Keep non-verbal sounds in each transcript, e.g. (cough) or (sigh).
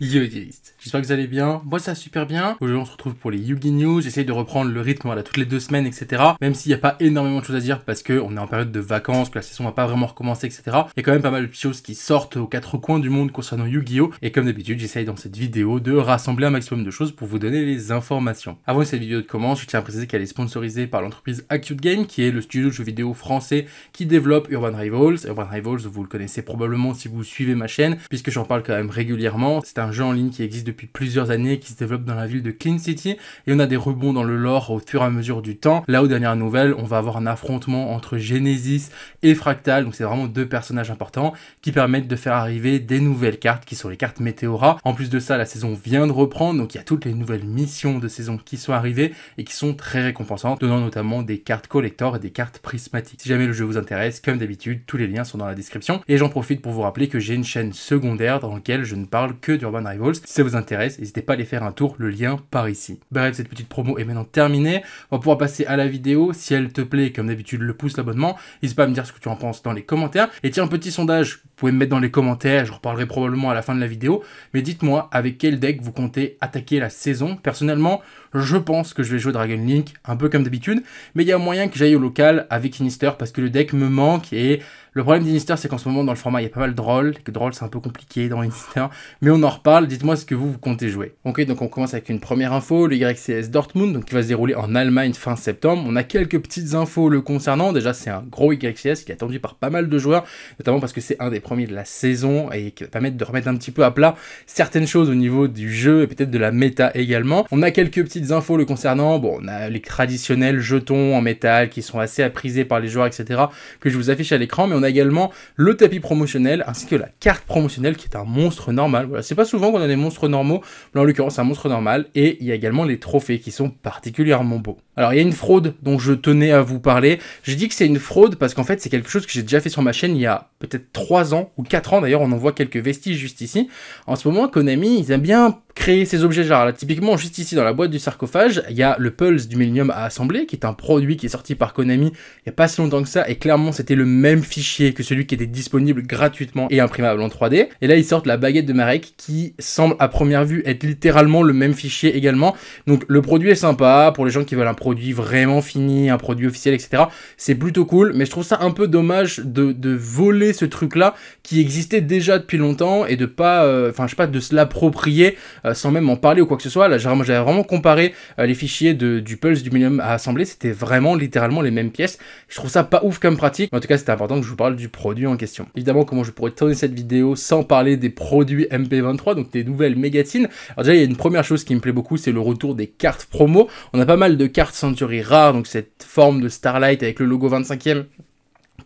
Yo j'espère que vous allez bien, moi ça super bien, aujourd'hui on se retrouve pour les Yugi News, j'essaye de reprendre le rythme voilà, toutes les deux semaines etc, même s'il n'y a pas énormément de choses à dire parce qu'on est en période de vacances, que la saison va pas vraiment recommencer etc, il y a quand même pas mal de choses qui sortent aux quatre coins du monde concernant Yu-Gi-Oh et comme d'habitude j'essaye dans cette vidéo de rassembler un maximum de choses pour vous donner les informations. Avant que cette vidéo commence, je tiens à préciser qu'elle est sponsorisée par l'entreprise Acute Game qui est le studio de jeux vidéo français qui développe Urban Rivals, Urban Rivals vous le connaissez probablement si vous suivez ma chaîne puisque j'en parle quand même régulièrement, c'est un un jeu en ligne qui existe depuis plusieurs années, qui se développe dans la ville de Clean City, et on a des rebonds dans le lore au fur et à mesure du temps. Là, où dernières nouvelles, on va avoir un affrontement entre Genesis et Fractal, donc c'est vraiment deux personnages importants qui permettent de faire arriver des nouvelles cartes, qui sont les cartes Meteora. En plus de ça, la saison vient de reprendre, donc il y a toutes les nouvelles missions de saison qui sont arrivées et qui sont très récompensantes, donnant notamment des cartes collector et des cartes prismatiques. Si jamais le jeu vous intéresse, comme d'habitude, tous les liens sont dans la description, et j'en profite pour vous rappeler que j'ai une chaîne secondaire dans laquelle je ne parle que d'Urban Rivals. Si ça vous intéresse, n'hésitez pas à aller faire un tour, le lien par ici. Bref, cette petite promo est maintenant terminée. On va pouvoir passer à la vidéo. Si elle te plaît, comme d'habitude, le pouce, l'abonnement. N'hésite pas à me dire ce que tu en penses dans les commentaires. Et tiens, un petit sondage, vous pouvez me mettre dans les commentaires, je reparlerai probablement à la fin de la vidéo. Mais dites-moi avec quel deck vous comptez attaquer la saison. Personnellement, je pense que je vais jouer Dragon Link un peu comme d'habitude, mais il y a moyen que j'aille au local avec Innister parce que le deck me manque et le problème d'Inister c'est qu'en ce moment dans le format il y a pas mal de drôles que drôle c'est un peu compliqué dans Inister, mais on en reparle, dites-moi ce que vous, vous comptez jouer. Ok donc on commence avec une première info, le YCS Dortmund donc qui va se dérouler en Allemagne fin septembre, on a quelques petites infos le concernant, déjà c'est un gros YCS qui est attendu par pas mal de joueurs, notamment parce que c'est un des premiers de la saison et qui va permettre de remettre un petit peu à plat certaines choses au niveau du jeu et peut-être de la méta également. On a quelques petites infos le concernant. Bon, on a les traditionnels jetons en métal qui sont assez apprisés par les joueurs, etc., que je vous affiche à l'écran, mais on a également le tapis promotionnel ainsi que la carte promotionnelle qui est un monstre normal. Voilà, c'est pas souvent qu'on a des monstres normaux, mais en l'occurrence, un monstre normal. Et il y a également les trophées qui sont particulièrement beaux. Alors, il y a une fraude dont je tenais à vous parler. J'ai dit que c'est une fraude parce qu'en fait, c'est quelque chose que j'ai déjà fait sur ma chaîne il y a peut-être 3 ans ou 4 ans. D'ailleurs, on en voit quelques vestiges juste ici. En ce moment, Konami, ils aiment bien créer ces objets genre là typiquement juste ici dans la boîte du sarcophage il y a le pulse du Millennium à assembler qui est un produit qui est sorti par Konami il n'y a pas si longtemps que ça et clairement c'était le même fichier que celui qui était disponible gratuitement et imprimable en 3D et là ils sortent la baguette de Marek qui semble à première vue être littéralement le même fichier également donc le produit est sympa pour les gens qui veulent un produit vraiment fini un produit officiel etc c'est plutôt cool mais je trouve ça un peu dommage de, voler ce truc là qui existait déjà depuis longtemps et de pas euh, enfin je sais pas de se l'approprier euh, sans même en parler ou quoi que ce soit. Là, j'avais vraiment comparé euh, les fichiers du Pulse du Millennium à assembler. C'était vraiment littéralement les mêmes pièces. Je trouve ça pas ouf comme pratique. Mais en tout cas, c'était important que je vous parle du produit en question. Évidemment, comment je pourrais tourner cette vidéo sans parler des produits MP23, donc des nouvelles mégatines. Alors déjà, il y a une première chose qui me plaît beaucoup, c'est le retour des cartes promo. On a pas mal de cartes Century rares, donc cette forme de Starlight avec le logo 25e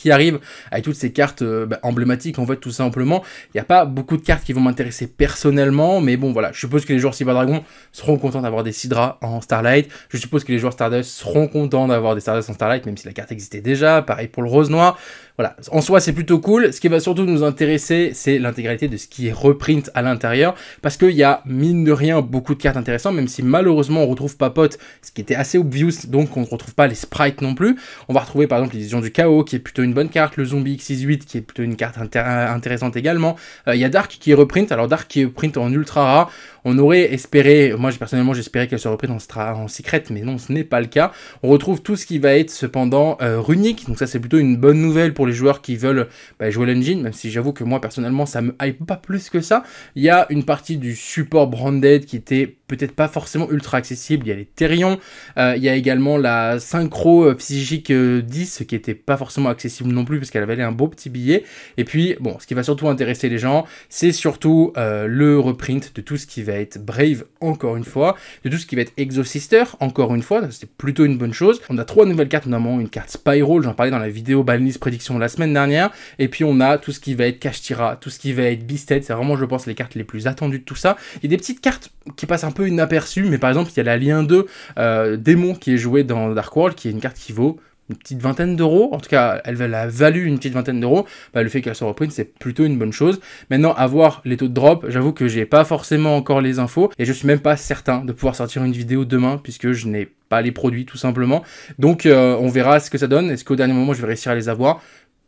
qui arrive avec toutes ces cartes euh, bah, emblématiques en fait tout simplement. Il n'y a pas beaucoup de cartes qui vont m'intéresser personnellement, mais bon voilà, je suppose que les joueurs Cyber Dragon seront contents d'avoir des Sidra en Starlight. Je suppose que les joueurs Stardust seront contents d'avoir des Stardust en Starlight, même si la carte existait déjà. Pareil pour le Rose Noir. Voilà, en soi c'est plutôt cool. Ce qui va surtout nous intéresser, c'est l'intégralité de ce qui est reprint à l'intérieur, parce qu'il y a mine de rien beaucoup de cartes intéressantes, même si malheureusement on retrouve pas Pot, ce qui était assez obvious, donc on ne retrouve pas les sprites non plus. On va retrouver par exemple l'illusion du chaos, qui est plutôt une bonne carte, le zombie X68, qui est plutôt une carte euh, intéressante également. Euh, il y a Dark qui est reprint, alors Dark qui est reprint en ultra rare. On aurait espéré, moi personnellement j'espérais qu'elle soit reprise en, en mais non, ce n'est pas le cas. On retrouve tout ce qui va être cependant euh, runique, donc ça c'est plutôt une bonne nouvelle pour les joueurs qui veulent bah, jouer l'engine, même si j'avoue que moi personnellement ça me hype pas plus que ça. Il y a une partie du support branded qui était peut-être pas forcément ultra accessible, il y a les terrions, euh, il y a également la synchro euh, psychique 10 qui était pas forcément accessible non plus parce qu'elle valait un beau petit billet. Et puis bon, ce qui va surtout intéresser les gens, c'est surtout le reprint de tout ce qui va être Brave encore une fois, de tout ce qui va être Exosister encore une fois, c'est plutôt une bonne chose. On a trois nouvelles cartes, notamment une carte Spiral, j'en parlais dans la vidéo Balinese Prédiction la semaine dernière, et puis on a tout ce qui va être tira tout ce qui va être Beasted, c'est vraiment je pense les cartes les plus attendues de tout ça. Il y a des petites cartes qui passent un peu inaperçues, mais par exemple il y a la lien 2 euh, Démon qui est joué dans Dark World, qui est une carte qui vaut une petite vingtaine d'euros, en tout cas elle, a valu une petite vingtaine d'euros, bah, le fait qu'elle soit reprise c'est plutôt une bonne chose. Maintenant avoir les taux de drop, j'avoue que j'ai pas forcément encore les infos et je suis même pas certain de pouvoir sortir une vidéo demain puisque je n'ai pas les produits tout simplement. Donc euh, on verra ce que ça donne, est-ce qu'au dernier moment je vais réussir à les avoir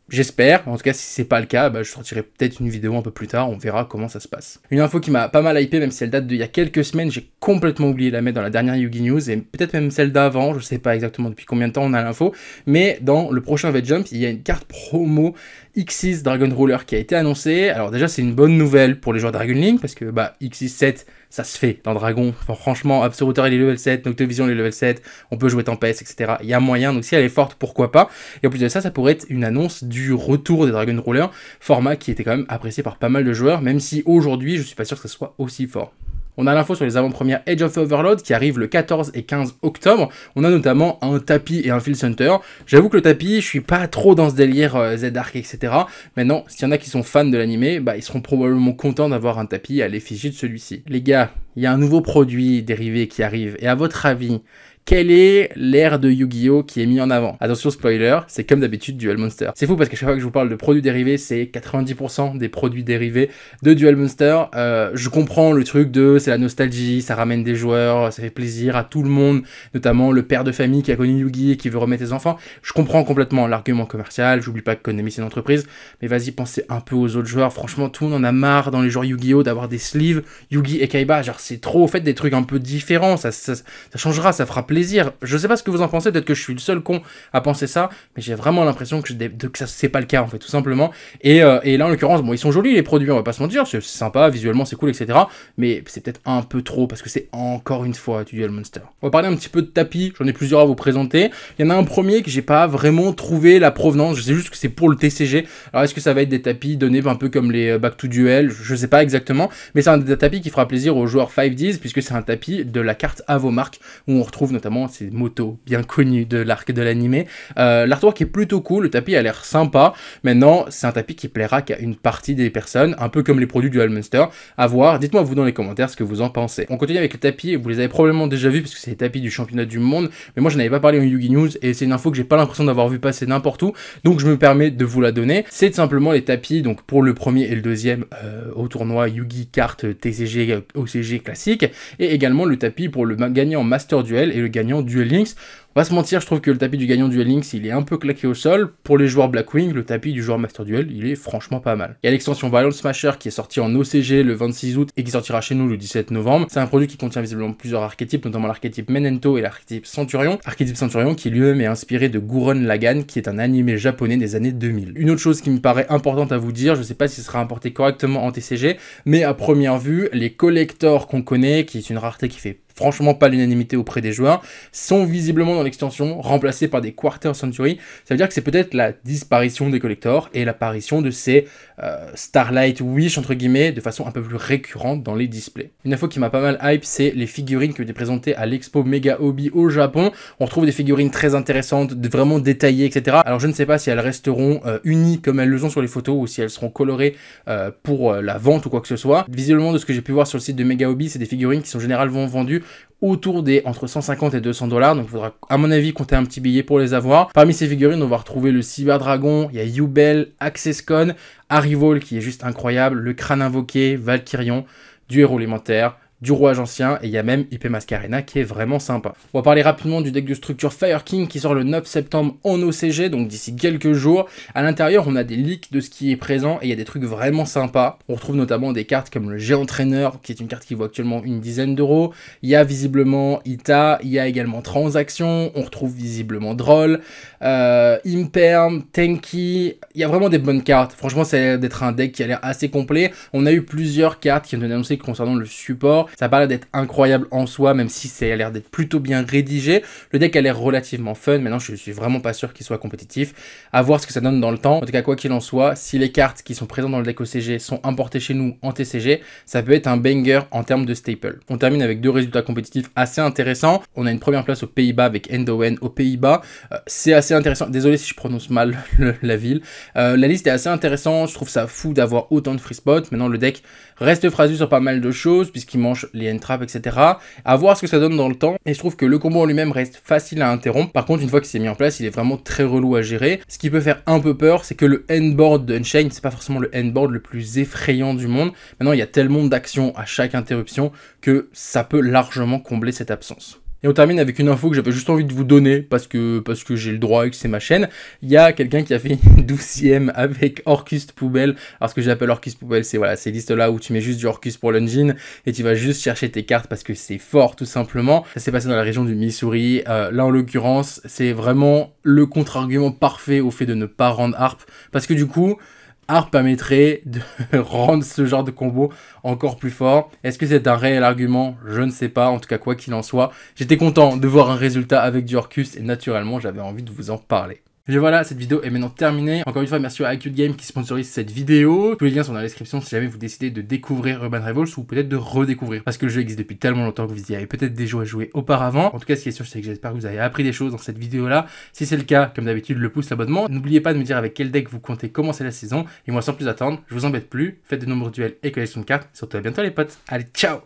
J'espère, en tout cas si c'est pas le cas, bah, je sortirai peut-être une vidéo un peu plus tard, on verra comment ça se passe. Une info qui m'a pas mal hypé, même si elle date d'il y a quelques semaines, j'ai complètement oublié de la mettre dans la dernière Yugi News, et peut-être même celle d'avant, je sais pas exactement depuis combien de temps on a l'info, mais dans le prochain V-Jump, il y a une carte promo X6 Dragon Roller qui a été annoncée. Alors déjà c'est une bonne nouvelle pour les joueurs Dragon Link, parce que bah, X6 7 ça se fait dans Dragon. franchement, Absoluteur, il est level 7, Noctovision, est level 7, on peut jouer Tempest, etc. Il y a moyen, donc si elle est forte, pourquoi pas. Et en plus de ça, ça pourrait être une annonce du retour des Dragon Rollers, format qui était quand même apprécié par pas mal de joueurs, même si aujourd'hui, je suis pas sûr que ce soit aussi fort. On a l'info sur les avant-premières Age of Overload qui arrivent le 14 et 15 octobre. On a notamment un tapis et un Field Center. J'avoue que le tapis, je suis pas trop dans ce délire euh, Z-Arc, etc. Maintenant, s'il y en a qui sont fans de l'animé, bah, ils seront probablement contents d'avoir un tapis à l'effigie de celui-ci. Les gars, il y a un nouveau produit dérivé qui arrive. Et à votre avis, quelle est l'ère de Yu-Gi-Oh qui est mis en avant. Attention spoiler, c'est comme d'habitude Duel Monster. C'est fou parce que chaque fois que je vous parle de produits dérivés, c'est 90% des produits dérivés de Duel Monster. Euh, je comprends le truc de c'est la nostalgie, ça ramène des joueurs, ça fait plaisir à tout le monde, notamment le père de famille qui a connu Yu-Gi et qui veut remettre ses enfants. Je comprends complètement l'argument commercial, j'oublie pas que Konami c'est une entreprise, mais vas-y pensez un peu aux autres joueurs. Franchement, tout le monde en a marre dans les joueurs Yu-Gi-Oh d'avoir des sleeves Yu-Gi et Kaiba, genre c'est trop, faites des trucs un peu différents, ça, ça, changera, ça fera plaisir. Je sais pas ce que vous en pensez, peut-être que je suis le seul con à penser ça, mais j'ai vraiment l'impression que, que, ça c'est pas le cas en fait, tout simplement. Euh, et, là en l'occurrence, bon, ils sont jolis les produits, on va pas se mentir, c'est sympa, visuellement c'est cool, etc. Mais c'est peut-être un peu trop parce que c'est encore une fois du Duel Monster. On va parler un petit peu de tapis, j'en ai plusieurs à vous présenter. Il y en a un premier que j'ai pas vraiment trouvé la provenance, je sais juste que c'est pour le TCG. Alors est-ce que ça va être des tapis donnés un peu comme les euh, Back to Duel Je sais pas exactement, mais c'est un des tapis qui fera plaisir aux joueurs 5 10 puisque c'est un tapis de la carte Avomark où on retrouve notre notamment ces motos bien connues de l'arc de l'animé. Euh, l'artwork est plutôt cool, le tapis a l'air sympa. Maintenant, c'est un tapis qui plaira qu'à une partie des personnes, un peu comme les produits du Hellmonster, À voir, dites-moi vous dans les commentaires ce que vous en pensez. On continue avec le tapis, vous les avez probablement déjà vu parce que c'est les tapis du championnat du monde, mais moi je n'avais pas parlé en Yugi News et c'est une info que j'ai pas l'impression d'avoir vu passer n'importe où, donc je me permets de vous la donner. C'est simplement les tapis, donc pour le premier et le deuxième euh, au tournoi Yugi Carte TCG OCG classique, et également le tapis pour le gagnant Master Duel et le gagnant Duel Links. On va se mentir, je trouve que le tapis du gagnant Duel Links, il est un peu claqué au sol. Pour les joueurs Blackwing, le tapis du joueur Master Duel, il est franchement pas mal. Il y a l'extension Violent Smasher qui est sortie en OCG le 26 août et qui sortira chez nous le 17 novembre. C'est un produit qui contient visiblement plusieurs archétypes, notamment l'archétype Menento et l'archétype Centurion. Archétype Centurion qui lui-même est inspiré de Gurren Lagan, qui est un animé japonais des années 2000. Une autre chose qui me paraît importante à vous dire, je sais pas si ce sera importé correctement en TCG, mais à première vue, les collectors qu'on connaît, qui est une rareté qui fait franchement pas l'unanimité auprès des joueurs, sont visiblement dans l'extension remplacés par des quarter century. Ça veut dire que c'est peut-être la disparition des collectors et l'apparition de ces euh, Starlight Wish entre guillemets de façon un peu plus récurrente dans les displays. Une info qui m'a pas mal hype, c'est les figurines qui ont été présentées à l'expo Mega Hobby au Japon. On retrouve des figurines très intéressantes, vraiment détaillées, etc. Alors je ne sais pas si elles resteront euh, unies comme elles le sont sur les photos ou si elles seront colorées euh, pour la vente ou quoi que ce soit. Visiblement de ce que j'ai pu voir sur le site de Mega Hobby, c'est des figurines qui sont généralement vendues autour des entre 150 et 200 dollars. Donc, il faudra, à mon avis, compter un petit billet pour les avoir. Parmi ces figurines, on va retrouver le Cyber Dragon, il y a Yubel, AccessCon, Arrival qui est juste incroyable, le crâne invoqué, Valkyrion, du héros élémentaire, du rouage ancien, et il y a même IP Mascarena qui est vraiment sympa. On va parler rapidement du deck de structure Fire King qui sort le 9 septembre en OCG, donc d'ici quelques jours. À l'intérieur, on a des leaks de ce qui est présent, et il y a des trucs vraiment sympas. On retrouve notamment des cartes comme le Géant qui est une carte qui vaut actuellement une dizaine d'euros. Il y a visiblement Ita, il y a également Transaction, on retrouve visiblement Droll, euh, Imperm, Tanky. Il y a vraiment des bonnes cartes. Franchement, ça a l'air d'être un deck qui a l'air assez complet. On a eu plusieurs cartes qui ont été annoncées concernant le support. Ça parle d'être incroyable en soi, même si ça a l'air d'être plutôt bien rédigé. Le deck a l'air relativement fun. Maintenant, je suis vraiment pas sûr qu'il soit compétitif. À voir ce que ça donne dans le temps. En tout cas, quoi qu'il en soit, si les cartes qui sont présentes dans le deck OCG sont importées chez nous en TCG, ça peut être un banger en termes de staple. On termine avec deux résultats compétitifs assez intéressants. On a une première place aux Pays-Bas avec Endowen aux Pays-Bas. Euh, c'est assez intéressant. Désolé si je prononce mal (laughs) la ville. Euh, la liste est assez intéressante. Je trouve ça fou d'avoir autant de free spots. Maintenant, le deck reste phrasé sur pas mal de choses puisqu'il mange les end traps, etc. À voir ce que ça donne dans le temps. Et je trouve que le combo en lui-même reste facile à interrompre. Par contre, une fois qu'il s'est mis en place, il est vraiment très relou à gérer. Ce qui peut faire un peu peur, c'est que le board de Unchained, c'est pas forcément le board le plus effrayant du monde. Maintenant, il y a tellement d'actions à chaque interruption que ça peut largement combler cette absence. Et on termine avec une info que j'avais juste envie de vous donner parce que, parce que j'ai le droit et que c'est ma chaîne. Il y a quelqu'un qui a fait une 12 avec Orcus Poubelle. Alors ce que j'appelle Orcus Poubelle, c'est voilà, ces listes là où tu mets juste du Orcus pour l'engine et tu vas juste chercher tes cartes parce que c'est fort tout simplement. Ça s'est passé dans la région du Missouri. Euh, là en l'occurrence, c'est vraiment le contre-argument parfait au fait de ne pas rendre harpe parce que du coup, art permettrait de (laughs) rendre ce genre de combo encore plus fort. Est-ce que c'est un réel argument Je ne sais pas, en tout cas quoi qu'il en soit. J'étais content de voir un résultat avec du Orcus et naturellement j'avais envie de vous en parler. Et voilà, cette vidéo est maintenant terminée. Encore une fois, merci à Acute Game qui sponsorise cette vidéo. Tous les liens sont dans la description si jamais vous décidez de découvrir Urban Revolts ou peut-être de redécouvrir. Parce que le jeu existe depuis tellement longtemps que vous y avez peut-être des jeux à jouer auparavant. En tout cas, ce qui est sûr, c'est que j'espère que vous avez appris des choses dans cette vidéo-là. Si c'est le cas, comme d'habitude, le pouce, l'abonnement. N'oubliez pas de me dire avec quel deck vous comptez commencer la saison. Et moi, sans plus attendre, je vous embête plus. Faites de nombreux duels et collection de cartes. Surtout à bientôt les potes. Allez, ciao